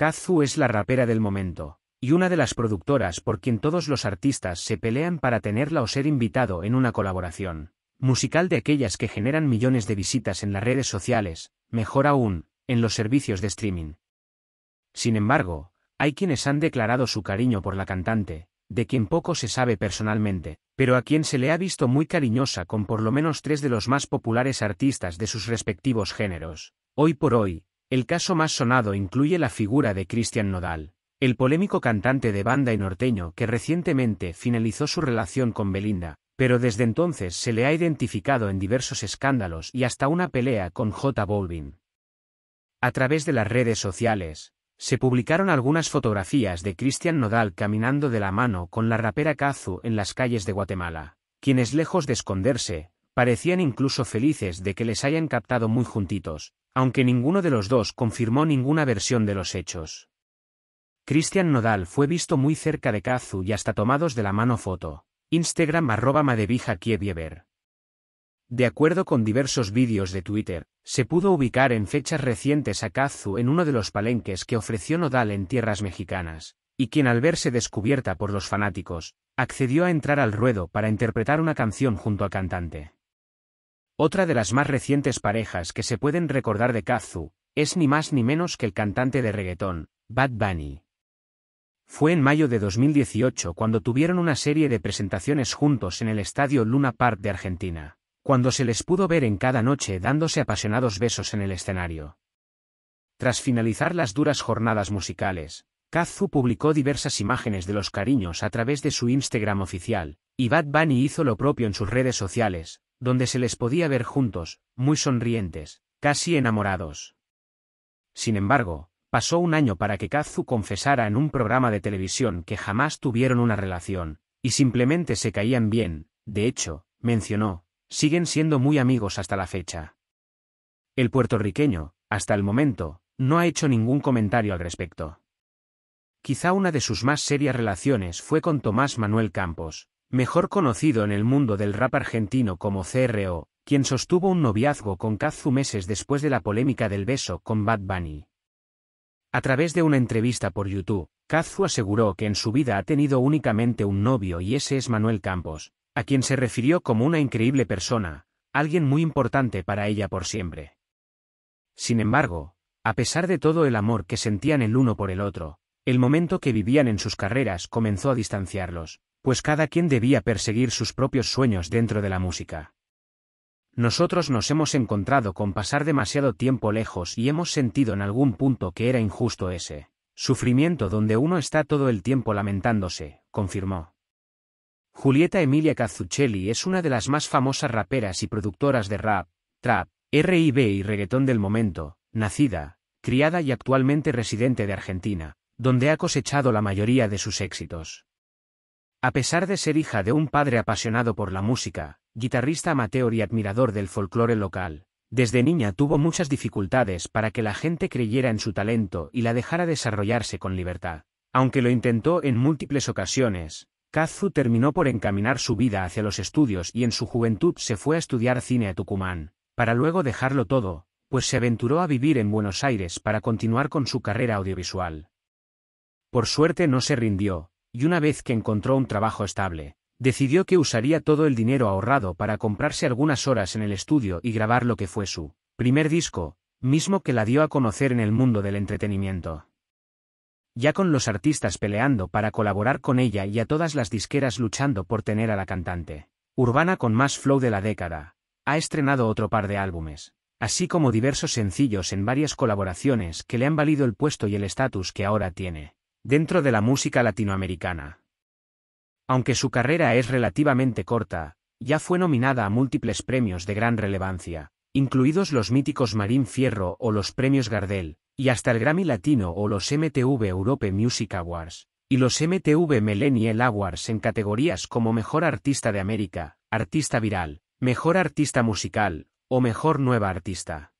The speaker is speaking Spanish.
Kazu es la rapera del momento, y una de las productoras por quien todos los artistas se pelean para tenerla o ser invitado en una colaboración musical de aquellas que generan millones de visitas en las redes sociales, mejor aún, en los servicios de streaming. Sin embargo, hay quienes han declarado su cariño por la cantante, de quien poco se sabe personalmente, pero a quien se le ha visto muy cariñosa con por lo menos tres de los más populares artistas de sus respectivos géneros. Hoy por hoy, el caso más sonado incluye la figura de Cristian Nodal, el polémico cantante de banda y norteño que recientemente finalizó su relación con Belinda, pero desde entonces se le ha identificado en diversos escándalos y hasta una pelea con J Balvin. A través de las redes sociales, se publicaron algunas fotografías de Cristian Nodal caminando de la mano con la rapera Kazu en las calles de Guatemala, quienes lejos de esconderse, parecían incluso felices de que les hayan captado muy juntitos, aunque ninguno de los dos confirmó ninguna versión de los hechos. Cristian Nodal fue visto muy cerca de Kazu y hasta tomados de la mano foto. Instagram arroba De acuerdo con diversos vídeos de Twitter, se pudo ubicar en fechas recientes a Kazu en uno de los palenques que ofreció Nodal en tierras mexicanas, y quien al verse descubierta por los fanáticos, accedió a entrar al ruedo para interpretar una canción junto al cantante. Otra de las más recientes parejas que se pueden recordar de Kazu, es ni más ni menos que el cantante de reggaetón, Bad Bunny. Fue en mayo de 2018 cuando tuvieron una serie de presentaciones juntos en el estadio Luna Park de Argentina, cuando se les pudo ver en cada noche dándose apasionados besos en el escenario. Tras finalizar las duras jornadas musicales, Kazu publicó diversas imágenes de los cariños a través de su Instagram oficial, y Bad Bunny hizo lo propio en sus redes sociales, donde se les podía ver juntos, muy sonrientes, casi enamorados. Sin embargo, pasó un año para que Kazu confesara en un programa de televisión que jamás tuvieron una relación, y simplemente se caían bien, de hecho, mencionó, siguen siendo muy amigos hasta la fecha. El puertorriqueño, hasta el momento, no ha hecho ningún comentario al respecto. Quizá una de sus más serias relaciones fue con Tomás Manuel Campos, mejor conocido en el mundo del rap argentino como CRO, quien sostuvo un noviazgo con Kazu meses después de la polémica del beso con Bad Bunny. A través de una entrevista por YouTube, Kazu aseguró que en su vida ha tenido únicamente un novio y ese es Manuel Campos, a quien se refirió como una increíble persona, alguien muy importante para ella por siempre. Sin embargo, a pesar de todo el amor que sentían el uno por el otro, el momento que vivían en sus carreras comenzó a distanciarlos, pues cada quien debía perseguir sus propios sueños dentro de la música. Nosotros nos hemos encontrado con pasar demasiado tiempo lejos y hemos sentido en algún punto que era injusto ese sufrimiento donde uno está todo el tiempo lamentándose, confirmó. Julieta Emilia Cazzucelli es una de las más famosas raperas y productoras de rap, trap, RIB y reggaetón del momento, nacida, criada y actualmente residente de Argentina, donde ha cosechado la mayoría de sus éxitos. A pesar de ser hija de un padre apasionado por la música, guitarrista amateur y admirador del folclore local, desde niña tuvo muchas dificultades para que la gente creyera en su talento y la dejara desarrollarse con libertad. Aunque lo intentó en múltiples ocasiones, Kazu terminó por encaminar su vida hacia los estudios y en su juventud se fue a estudiar cine a Tucumán, para luego dejarlo todo, pues se aventuró a vivir en Buenos Aires para continuar con su carrera audiovisual. Por suerte no se rindió, y una vez que encontró un trabajo estable, decidió que usaría todo el dinero ahorrado para comprarse algunas horas en el estudio y grabar lo que fue su primer disco, mismo que la dio a conocer en el mundo del entretenimiento. Ya con los artistas peleando para colaborar con ella y a todas las disqueras luchando por tener a la cantante. Urbana con más flow de la década, ha estrenado otro par de álbumes, así como diversos sencillos en varias colaboraciones que le han valido el puesto y el estatus que ahora tiene dentro de la música latinoamericana. Aunque su carrera es relativamente corta, ya fue nominada a múltiples premios de gran relevancia, incluidos los míticos Marín Fierro o los premios Gardel, y hasta el Grammy Latino o los MTV Europe Music Awards, y los MTV Millennial Awards en categorías como Mejor Artista de América, Artista Viral, Mejor Artista Musical, o Mejor Nueva Artista.